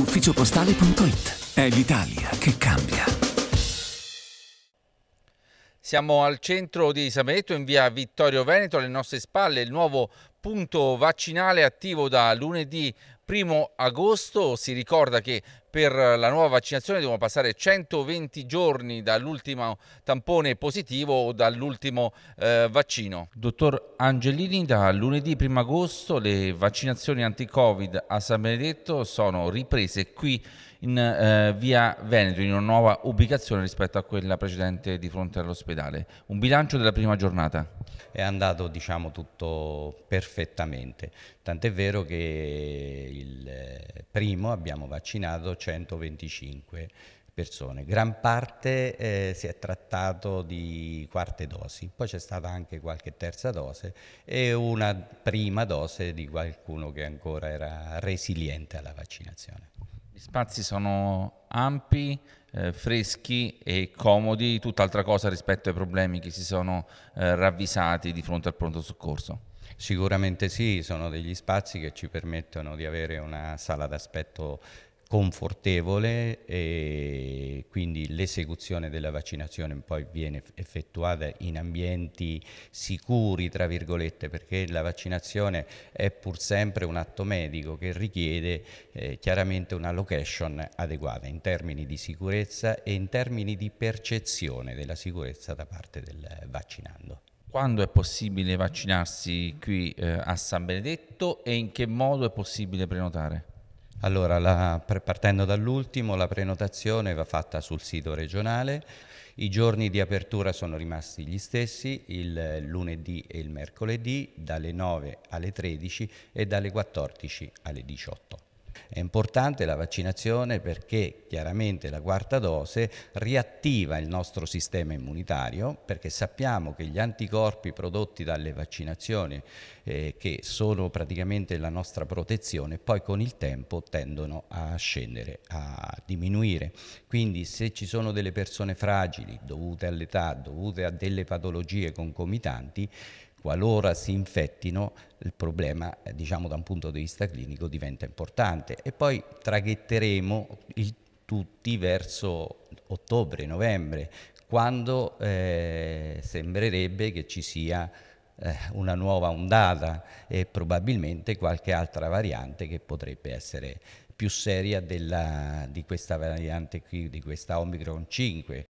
ufficiopostale.it. È l'Italia che cambia. Siamo al centro di Sabaletto in via Vittorio Veneto, alle nostre spalle il nuovo punto vaccinale attivo da lunedì 1 agosto. Si ricorda che per la nuova vaccinazione devono passare 120 giorni dall'ultimo tampone positivo o dall'ultimo eh, vaccino. Dottor Angelini, da lunedì 1 agosto le vaccinazioni anti-Covid a San Benedetto sono riprese qui in eh, via Veneto, in una nuova ubicazione rispetto a quella precedente di fronte all'ospedale. Un bilancio della prima giornata? È andato diciamo tutto perfetto perfettamente. Tant'è vero che il eh, primo abbiamo vaccinato 125 persone. Gran parte eh, si è trattato di quarte dosi, poi c'è stata anche qualche terza dose e una prima dose di qualcuno che ancora era resiliente alla vaccinazione. Gli spazi sono ampi, eh, freschi e comodi, tutt'altra cosa rispetto ai problemi che si sono eh, ravvisati di fronte al pronto soccorso. Sicuramente sì, sono degli spazi che ci permettono di avere una sala d'aspetto confortevole e quindi l'esecuzione della vaccinazione poi viene effettuata in ambienti sicuri, tra virgolette, perché la vaccinazione è pur sempre un atto medico che richiede eh, chiaramente una location adeguata in termini di sicurezza e in termini di percezione della sicurezza da parte del vaccinando quando è possibile vaccinarsi qui eh, a San Benedetto e in che modo è possibile prenotare? Allora, la, partendo dall'ultimo, la prenotazione va fatta sul sito regionale, i giorni di apertura sono rimasti gli stessi, il lunedì e il mercoledì, dalle 9 alle 13 e dalle 14 alle 18. È importante la vaccinazione perché chiaramente la quarta dose riattiva il nostro sistema immunitario perché sappiamo che gli anticorpi prodotti dalle vaccinazioni eh, che sono praticamente la nostra protezione poi con il tempo tendono a scendere, a diminuire. Quindi se ci sono delle persone fragili dovute all'età, dovute a delle patologie concomitanti, qualora si infettino il problema eh, diciamo da un punto di vista clinico diventa importante e poi traghetteremo il tutti verso ottobre, novembre, quando eh, sembrerebbe che ci sia eh, una nuova ondata e probabilmente qualche altra variante che potrebbe essere più seria della, di questa variante qui, di questa Omicron 5,